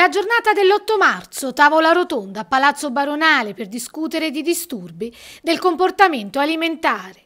Nella giornata dell'8 marzo, tavola rotonda a Palazzo Baronale per discutere di disturbi del comportamento alimentare.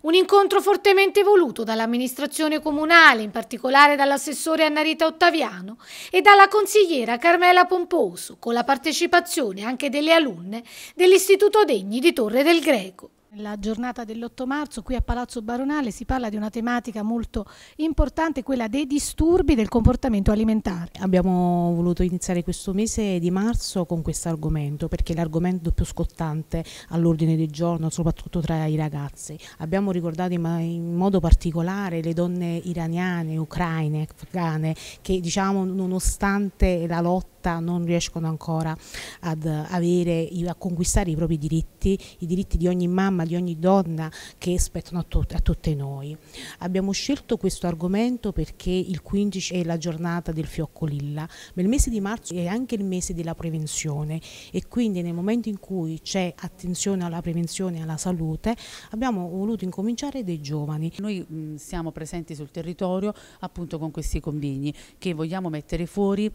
Un incontro fortemente voluto dall'amministrazione comunale, in particolare dall'assessore Annarita Ottaviano e dalla consigliera Carmela Pomposo, con la partecipazione anche delle alunne dell'Istituto Degni di Torre del Greco. La giornata dell'8 marzo qui a Palazzo Baronale si parla di una tematica molto importante, quella dei disturbi del comportamento alimentare. Abbiamo voluto iniziare questo mese di marzo con questo argomento perché è l'argomento più scottante all'ordine del giorno, soprattutto tra i ragazzi. Abbiamo ricordato in modo particolare le donne iraniane, ucraine, afghane che diciamo nonostante la lotta non riescono ancora ad avere, a conquistare i propri diritti, i diritti di ogni mamma mamma, di ogni donna che spettano a, tut a tutte noi. Abbiamo scelto questo argomento perché il 15 è la giornata del fiocco lilla, ma il mese di marzo è anche il mese della prevenzione e quindi nel momento in cui c'è attenzione alla prevenzione e alla salute abbiamo voluto incominciare dei giovani. Noi mh, siamo presenti sul territorio appunto con questi convigni che vogliamo mettere fuori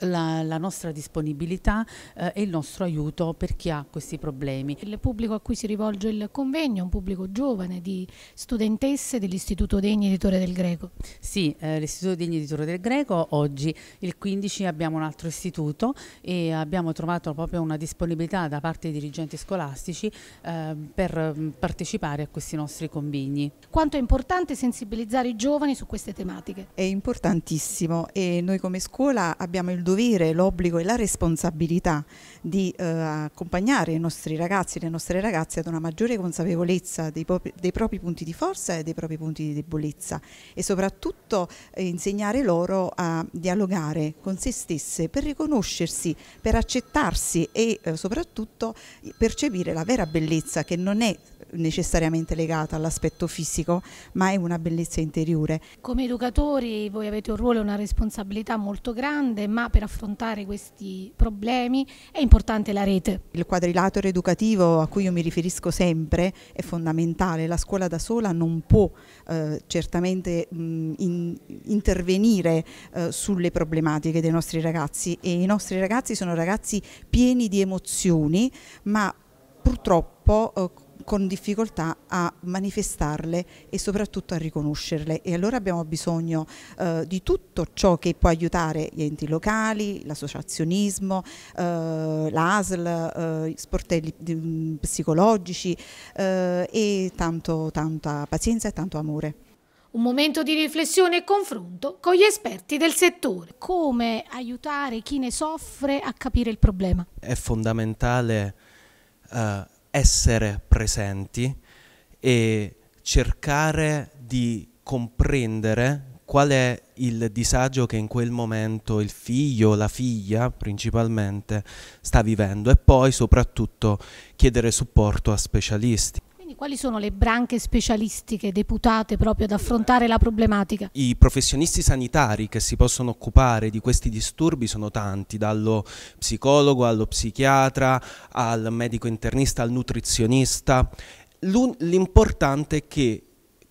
la, la nostra disponibilità eh, e il nostro aiuto per chi ha questi problemi. Il pubblico a cui si rivolge il convegno è un pubblico giovane di studentesse dell'Istituto Degni Editore del Greco. Sì, eh, l'Istituto Degni Editore del Greco oggi il 15 abbiamo un altro istituto e abbiamo trovato proprio una disponibilità da parte dei dirigenti scolastici eh, per mm, partecipare a questi nostri convegni. Quanto è importante sensibilizzare i giovani su queste tematiche? È importantissimo e noi come scuola abbiamo il dovere, l'obbligo e la responsabilità di eh, accompagnare i nostri ragazzi e le nostre ragazze ad una maggiore consapevolezza dei, dei, propri punti di forza e dei propri punti di debolezza e soprattutto eh, insegnare loro a dialogare con se stesse per riconoscersi, per accettarsi e eh, soprattutto percepire la vera bellezza che non è necessariamente legata all'aspetto fisico, ma è una bellezza interiore. Come educatori voi avete un ruolo e una responsabilità molto grande, ma per affrontare questi problemi è importante la rete. Il quadrilatero educativo a cui io mi riferisco sempre è fondamentale, la scuola da sola non può eh, certamente mh, in, intervenire eh, sulle problematiche dei nostri ragazzi e i nostri ragazzi sono ragazzi pieni di emozioni, ma purtroppo eh, con difficoltà a manifestarle e soprattutto a riconoscerle e allora abbiamo bisogno eh, di tutto ciò che può aiutare gli enti locali, l'associazionismo, eh, l'ASL, eh, sportelli mm, psicologici eh, e tanto, tanta pazienza e tanto amore. Un momento di riflessione e confronto con gli esperti del settore. Come aiutare chi ne soffre a capire il problema? È fondamentale eh, essere presenti e cercare di comprendere qual è il disagio che in quel momento il figlio, la figlia principalmente, sta vivendo e poi soprattutto chiedere supporto a specialisti. Quali sono le branche specialistiche deputate proprio ad affrontare la problematica? I professionisti sanitari che si possono occupare di questi disturbi sono tanti, dallo psicologo allo psichiatra, al medico internista, al nutrizionista L'importante è che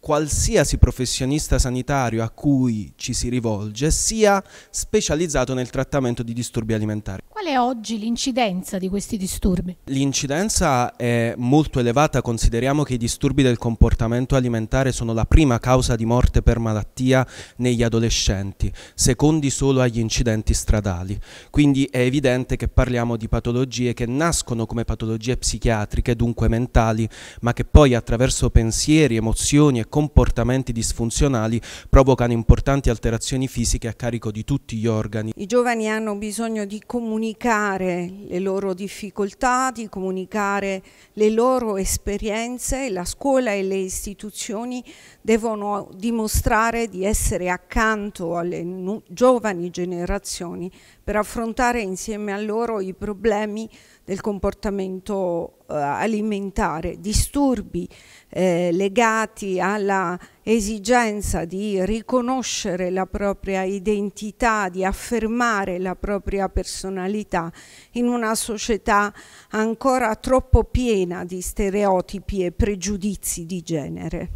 qualsiasi professionista sanitario a cui ci si rivolge sia specializzato nel trattamento di disturbi alimentari. Qual è oggi l'incidenza di questi disturbi? L'incidenza è molto elevata, consideriamo che i disturbi del comportamento alimentare sono la prima causa di morte per malattia negli adolescenti, secondi solo agli incidenti stradali. Quindi è evidente che parliamo di patologie che nascono come patologie psichiatriche, dunque mentali, ma che poi attraverso pensieri, emozioni e comportamenti disfunzionali provocano importanti alterazioni fisiche a carico di tutti gli organi. I giovani hanno bisogno di comunicare le loro difficoltà, di comunicare le loro esperienze, la scuola e le istituzioni devono dimostrare di essere accanto alle giovani generazioni per affrontare insieme a loro i problemi del comportamento eh, alimentare, disturbi eh, legati alla esigenza di riconoscere la propria identità, di affermare la propria personalità in una società ancora troppo piena di stereotipi e pregiudizi di genere.